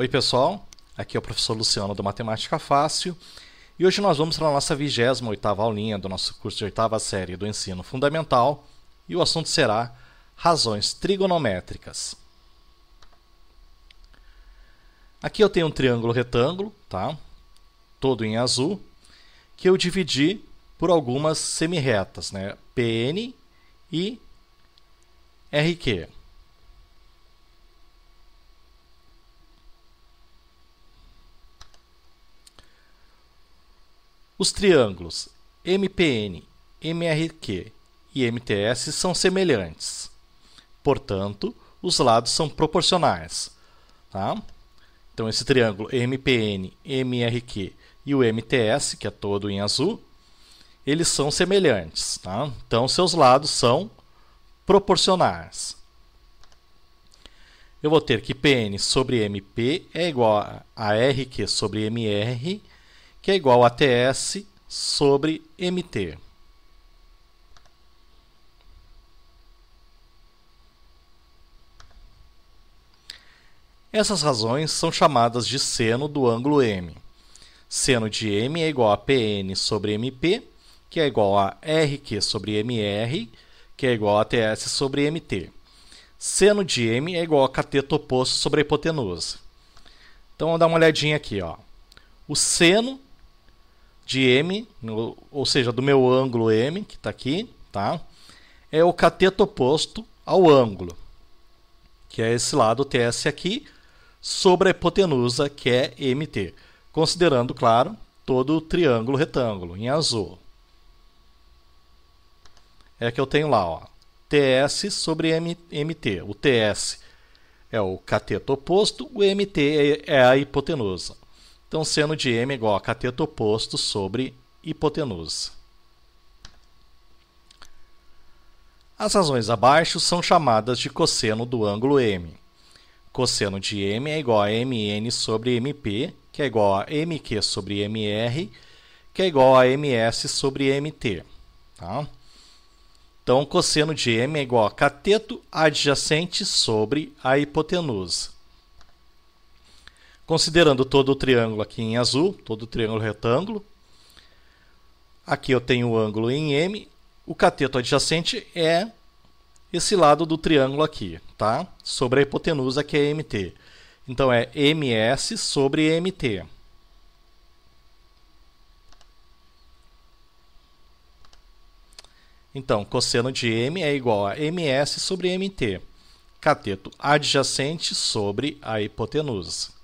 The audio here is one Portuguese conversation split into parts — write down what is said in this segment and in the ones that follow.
Oi, pessoal. Aqui é o professor Luciano do Matemática Fácil e hoje nós vamos para a nossa 28ª aulinha do nosso curso de oitava série do Ensino Fundamental e o assunto será razões trigonométricas. Aqui eu tenho um triângulo retângulo, tá? todo em azul, que eu dividi por algumas semirretas, né? PN e RQ. Os triângulos MPN, MRQ e MTS são semelhantes. Portanto, os lados são proporcionais. Tá? Então, esse triângulo MPN, MRQ e o MTS, que é todo em azul, eles são semelhantes. Tá? Então, seus lados são proporcionais. Eu vou ter que PN sobre MP é igual a RQ sobre MR que é igual a TS sobre MT. Essas razões são chamadas de seno do ângulo M. Seno de M é igual a PN sobre MP, que é igual a RQ sobre MR, que é igual a TS sobre MT. Seno de M é igual a cateto oposto sobre a hipotenusa. Então, vamos dar uma olhadinha aqui. Ó. O seno de M, ou seja, do meu ângulo M, que está aqui, tá? é o cateto oposto ao ângulo, que é esse lado TS aqui, sobre a hipotenusa, que é MT, considerando, claro, todo o triângulo retângulo, em azul. É que eu tenho lá, ó, TS sobre M, MT. O TS é o cateto oposto, o MT é, é a hipotenusa. Então, seno de M é igual a cateto oposto sobre hipotenusa. As razões abaixo são chamadas de cosseno do ângulo M. Cosseno de M é igual a Mn sobre Mp, que é igual a Mq sobre Mr, que é igual a Ms sobre Mt. Tá? Então, cosseno de M é igual a cateto adjacente sobre a hipotenusa considerando todo o triângulo aqui em azul, todo o triângulo retângulo. Aqui eu tenho o ângulo em M. O cateto adjacente é esse lado do triângulo aqui, tá? Sobre a hipotenusa que é MT. Então é MS sobre MT. Então, cosseno de M é igual a MS sobre MT, cateto adjacente sobre a hipotenusa.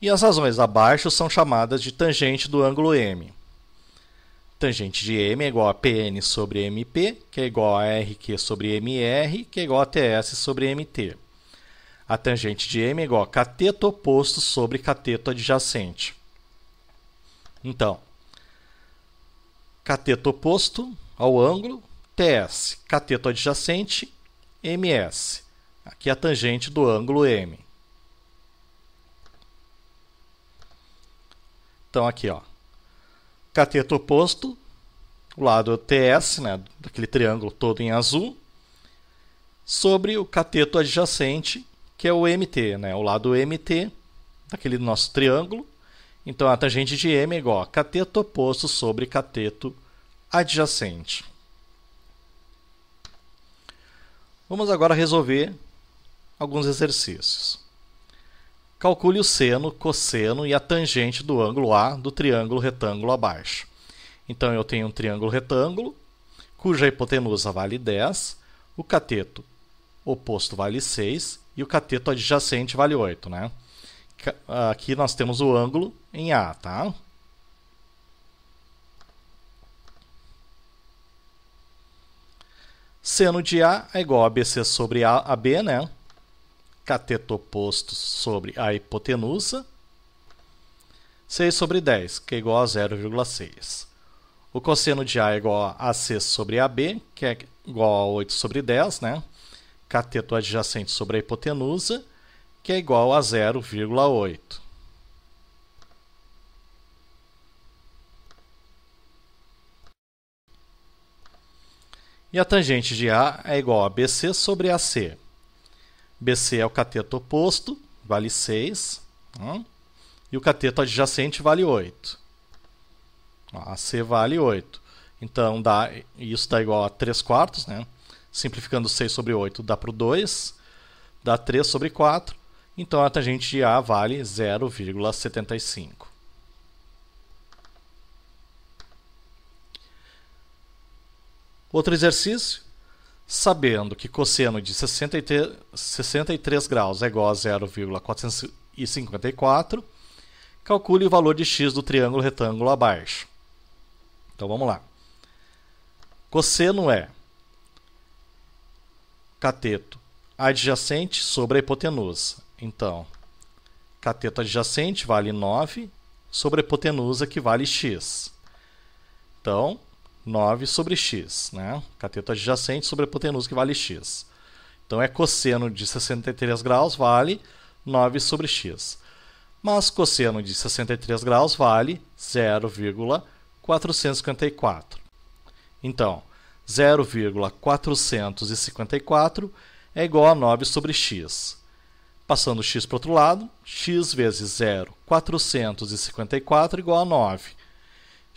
e as razões abaixo são chamadas de tangente do ângulo M. Tangente de M é igual a Pn sobre Mp, que é igual a Rq sobre Mr, que é igual a Ts sobre Mt. A tangente de M é igual a cateto oposto sobre cateto adjacente. Então, cateto oposto ao ângulo, TS, cateto adjacente, MS. Aqui é a tangente do ângulo M. Então aqui, ó. Cateto oposto, o lado TS, né, daquele triângulo todo em azul, sobre o cateto adjacente, que é o MT, né, o lado MT daquele nosso triângulo. Então a tangente de M é igual a cateto oposto sobre cateto adjacente. Vamos agora resolver alguns exercícios calcule o seno, cosseno e a tangente do ângulo A do triângulo retângulo abaixo. Então eu tenho um triângulo retângulo, cuja hipotenusa vale 10, o cateto oposto vale 6 e o cateto adjacente vale 8, né? Aqui nós temos o ângulo em A, tá? Seno de A é igual a BC sobre A, AB, né? cateto oposto sobre a hipotenusa, 6 sobre 10, que é igual a 0,6. O cosseno de A é igual a AC sobre AB, que é igual a 8 sobre 10, né? Cateto adjacente sobre a hipotenusa, que é igual a 0,8. E a tangente de A é igual a BC sobre AC, BC é o cateto oposto, vale 6. Né? E o cateto adjacente vale 8. AC vale 8. Então dá, isso dá igual a 3 quartos, né? Simplificando 6 sobre 8 dá para o 2, dá 3 sobre 4. Então a tangente de A vale 0,75. Outro exercício sabendo que cosseno de 63, 63 graus é igual a 0,454, calcule o valor de x do triângulo retângulo abaixo. Então vamos lá. Cosseno é cateto adjacente sobre a hipotenusa. Então, cateto adjacente vale 9 sobre a hipotenusa, que vale x. Então, 9 sobre x, né? Cateto adjacente sobre a hipotenusa que vale x. Então é cosseno de 63 graus vale 9 sobre x. Mas cosseno de 63 graus vale 0,454. Então, 0,454 é igual a 9 sobre x. Passando x para o outro lado, x vezes 0,454 é igual a 9.